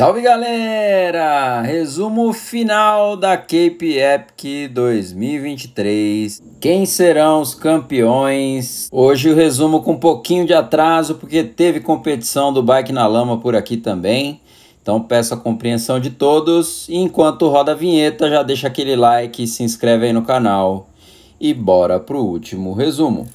Salve galera! Resumo final da Cape Epic 2023. Quem serão os campeões? Hoje o resumo com um pouquinho de atraso porque teve competição do bike na lama por aqui também. Então peço a compreensão de todos. E enquanto roda a vinheta, já deixa aquele like, se inscreve aí no canal e bora pro último resumo.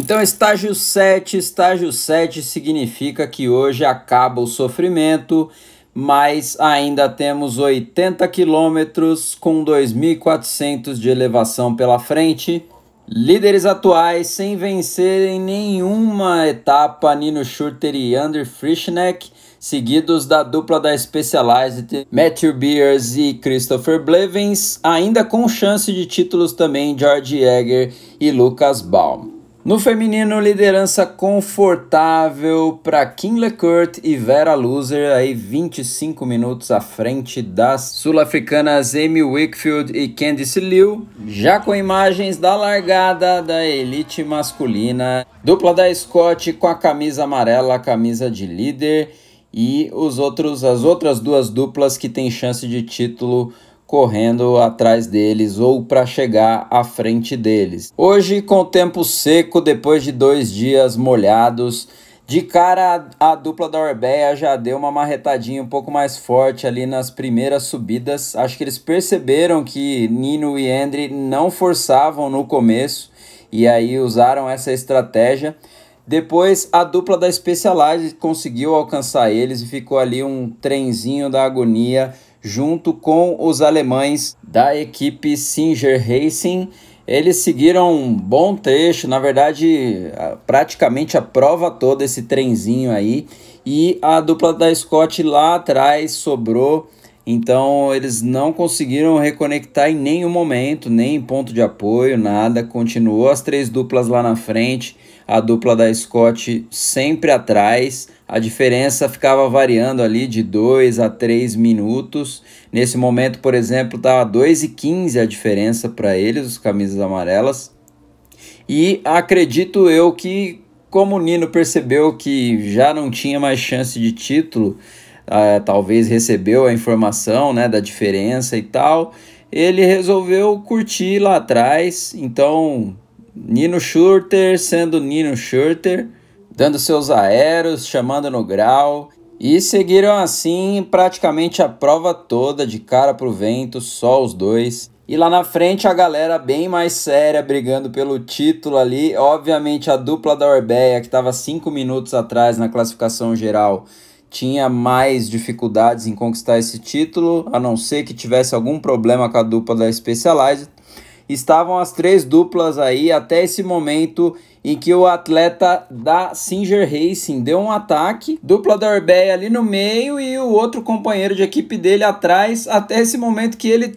Então, estágio 7, estágio 7 significa que hoje acaba o sofrimento, mas ainda temos 80 quilômetros com 2.400 de elevação pela frente. Líderes atuais sem vencer em nenhuma etapa, Nino Schurter e Andrew Frischneck, seguidos da dupla da Specialized, Matthew Beers e Christopher Blevins, ainda com chance de títulos também George Egger e Lucas Baum. No feminino, liderança confortável para Kim LeCourt e Vera Loser, aí 25 minutos à frente das sul-africanas Amy Wickfield e Candice Liu, já com imagens da largada da elite masculina, dupla da Scott com a camisa amarela, a camisa de líder e os outros as outras duas duplas que têm chance de título correndo atrás deles ou para chegar à frente deles. Hoje, com o tempo seco, depois de dois dias molhados, de cara a, dupla da Orbeia já deu uma marretadinha um pouco mais forte ali nas primeiras subidas. Acho que eles perceberam que Nino e Andre não forçavam no começo e aí usaram essa estratégia. Depois a dupla da Specialized conseguiu alcançar eles e ficou ali um trenzinho da agonia junto com os alemães da equipe Singer Racing. Eles seguiram um bom trecho, na verdade, praticamente a prova toda esse trenzinho aí. E a dupla da Scott lá atrás sobrou então eles não conseguiram reconectar em nenhum momento, nem em ponto de apoio, nada. Continuou as três duplas lá na frente, a dupla da Scott sempre atrás. A diferença ficava variando ali de 2 a 3 minutos. Nesse momento, por exemplo, estava 2 e 15 a diferença para eles, os camisas amarelas. E acredito eu que, como o Nino percebeu que já não tinha mais chance de título, ah, talvez recebeu a informação né, da diferença e tal, ele resolveu curtir lá atrás. Então, Nino Schurter sendo Nino Schurter, dando seus aeros, chamando no grau. E seguiram assim praticamente a prova toda, de cara pro vento, só os dois. E lá na frente a galera bem mais séria brigando pelo título ali. Obviamente a dupla da Orbeia, que estava cinco minutos atrás na classificação geral, tinha mais dificuldades em conquistar esse título, a não ser que tivesse algum problema com a dupla da Specialized. Estavam as três duplas aí até esse momento em que o atleta da Singer Racing deu um ataque, dupla da Orbea ali no meio e o outro companheiro de equipe dele atrás, até esse momento que ele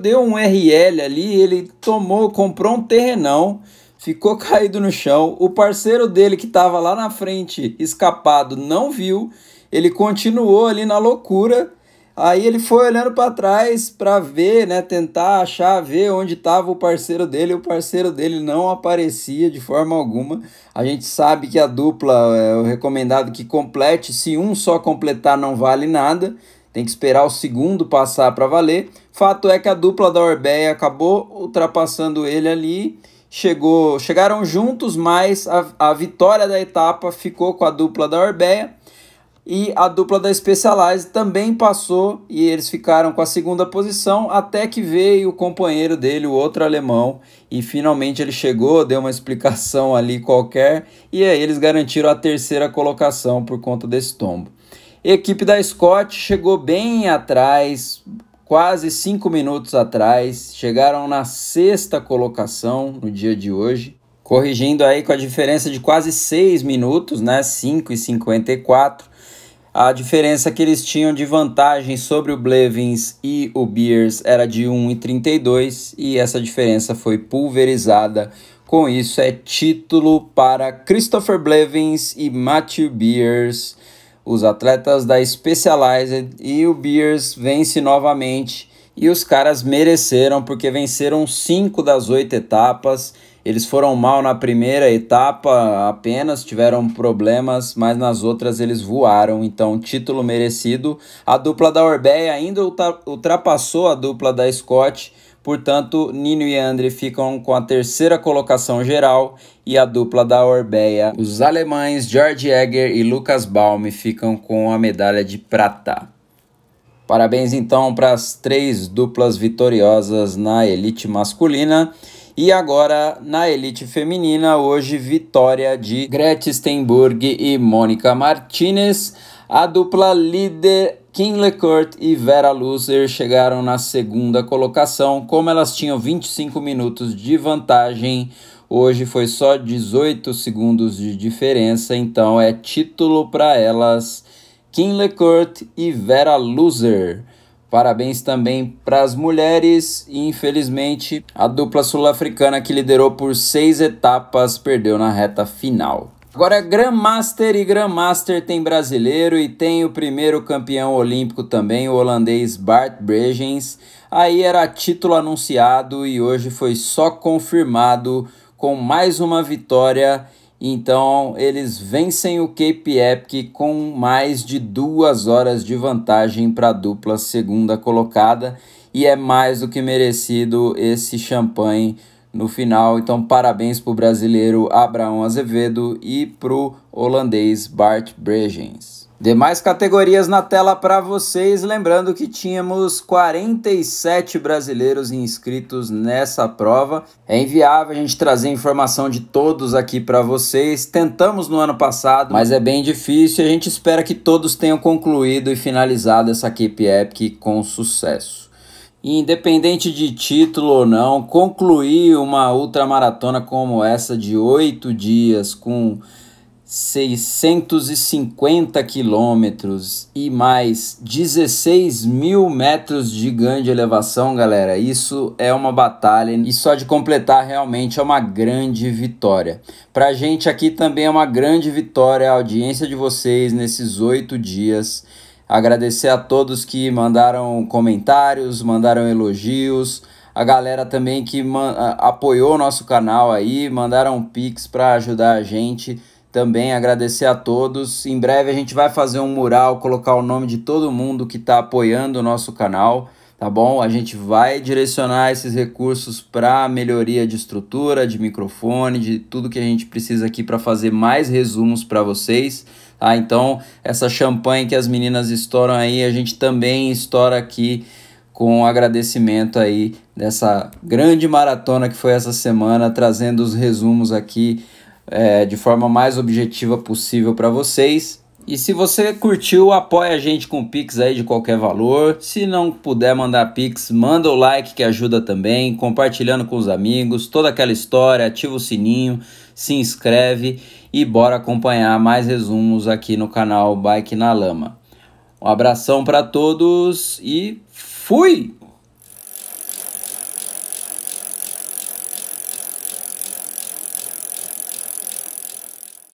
deu um RL ali, ele tomou, comprou um terrenão ficou caído no chão. O parceiro dele que estava lá na frente, escapado, não viu. Ele continuou ali na loucura. Aí ele foi olhando para trás para ver, né, tentar achar, ver onde estava o parceiro dele. O parceiro dele não aparecia de forma alguma. A gente sabe que a dupla é o recomendado que complete, se um só completar não vale nada. Tem que esperar o segundo passar para valer. Fato é que a dupla da Orbeia acabou ultrapassando ele ali chegou, chegaram juntos, mas a, a vitória da etapa ficou com a dupla da Orbea e a dupla da Specialized também passou e eles ficaram com a segunda posição até que veio o companheiro dele, o outro alemão, e finalmente ele chegou, deu uma explicação ali qualquer e aí eles garantiram a terceira colocação por conta desse tombo. Equipe da Scott chegou bem atrás, quase cinco minutos atrás, chegaram na sexta colocação no dia de hoje, corrigindo aí com a diferença de quase seis minutos, né? 5 e 54. A diferença que eles tinham de vantagem sobre o Blevins e o Beers era de 1,32 e essa diferença foi pulverizada. Com isso, é título para Christopher Blevins e Matthew Beers. Os atletas da Specialized e o Beers vence novamente e os caras mereceram porque venceram cinco das oito etapas. Eles foram mal na primeira etapa, apenas tiveram problemas, mas nas outras eles voaram, então título merecido. A dupla da Orbea ainda ultrapassou a dupla da Scott Portanto, Nino e André ficam com a terceira colocação geral e a dupla da Orbeia. Os alemães George Egger e Lucas Baum ficam com a medalha de prata. Parabéns então para as três duplas vitoriosas na elite masculina. E agora na elite feminina, hoje vitória de Gretchen Steinburg e Mônica Martinez. A dupla líder Kim LeCourt e Vera Loser chegaram na segunda colocação. Como elas tinham 25 minutos de vantagem, hoje foi só 18 segundos de diferença, então é título para elas. Kim LeCourt e Vera Loser. Parabéns também para as mulheres. infelizmente, a dupla sul-africana que liderou por seis etapas perdeu na reta final. Agora, Grandmaster e Grandmaster tem brasileiro e tem o primeiro campeão olímpico também, o holandês Bart Bregens. Aí era título anunciado e hoje foi só confirmado com mais uma vitória. Então, eles vencem o Cape Epic com mais de duas horas de vantagem para a dupla segunda colocada. E é mais do que merecido esse champanhe no final. Então, parabéns para o brasileiro Abraão Azevedo e para o holandês Bart Bregens. Demais categorias na tela para vocês, lembrando que tínhamos 47 brasileiros inscritos nessa prova. É inviável a gente trazer informação de todos aqui para vocês. Tentamos no ano passado, mas é bem difícil. A gente espera que todos tenham concluído e finalizado essa equipe Epic com sucesso independente de título ou não, concluir uma ultramaratona como essa de oito dias, com 650 quilômetros e mais 16 mil metros de grande elevação, galera, isso é uma batalha e só de completar realmente é uma grande vitória. a gente aqui também é uma grande vitória a audiência de vocês nesses oito dias Agradecer a todos que mandaram comentários, mandaram elogios, a galera também que apoiou o nosso canal aí, mandaram pix para ajudar a gente. Também agradecer a todos. Em breve a gente vai fazer um mural, colocar o nome de todo mundo que está apoiando o nosso canal tá bom? A gente vai direcionar esses recursos para melhoria de estrutura, de microfone, de tudo que a gente precisa aqui para fazer mais resumos para vocês. Tá? Então, essa champanhe que as meninas estouram aí, a gente também estoura aqui com agradecimento aí dessa grande maratona que foi essa semana, trazendo os resumos aqui é, de forma mais objetiva possível para vocês. E se você curtiu, apoia a gente com Pix aí de qualquer valor. Se não puder mandar Pix, manda o like que ajuda também, compartilhando com os amigos, toda aquela história, ativa o sininho, se inscreve e bora acompanhar mais resumos aqui no canal Bike na Lama. Um abração para todos e fui!